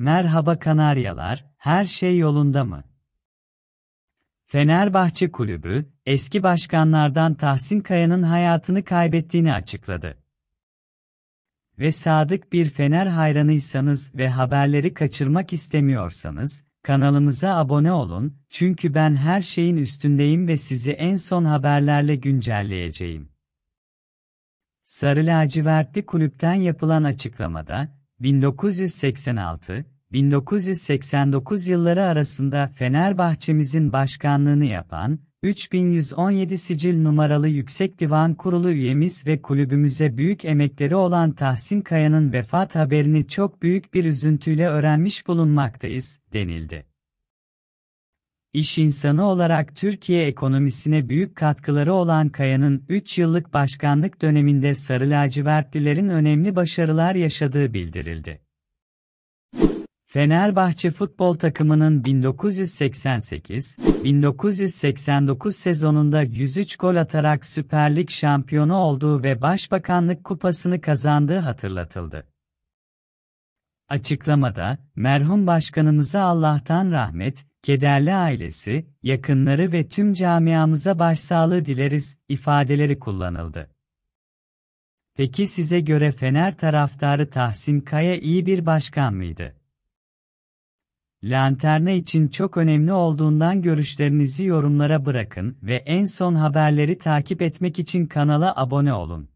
Merhaba Kanaryalar, her şey yolunda mı? Fenerbahçe Kulübü, eski başkanlardan Tahsin Kaya'nın hayatını kaybettiğini açıkladı. Ve sadık bir Fener hayranıysanız ve haberleri kaçırmak istemiyorsanız, kanalımıza abone olun, çünkü ben her şeyin üstündeyim ve sizi en son haberlerle güncelleyeceğim. Sarı lacivertli kulüpten yapılan açıklamada, 1986-1989 yılları arasında Fenerbahçemizin başkanlığını yapan, 3117 sicil numaralı Yüksek Divan Kurulu üyemiz ve kulübümüze büyük emekleri olan Tahsin Kaya'nın vefat haberini çok büyük bir üzüntüyle öğrenmiş bulunmaktayız, denildi. İş insanı olarak Türkiye ekonomisine büyük katkıları olan Kaya'nın 3 yıllık başkanlık döneminde Sarı Lacivertlilerin önemli başarılar yaşadığı bildirildi. Fenerbahçe futbol takımının 1988-1989 sezonunda 103 gol atarak Süper Lig şampiyonu olduğu ve Başbakanlık Kupası'nı kazandığı hatırlatıldı. Açıklamada, merhum başkanımıza Allah'tan rahmet, kederli ailesi, yakınları ve tüm camiamıza başsağlığı dileriz ifadeleri kullanıldı. Peki size göre Fener taraftarı Tahsin Kaya iyi bir başkan mıydı? Lanterna için çok önemli olduğundan görüşlerinizi yorumlara bırakın ve en son haberleri takip etmek için kanala abone olun.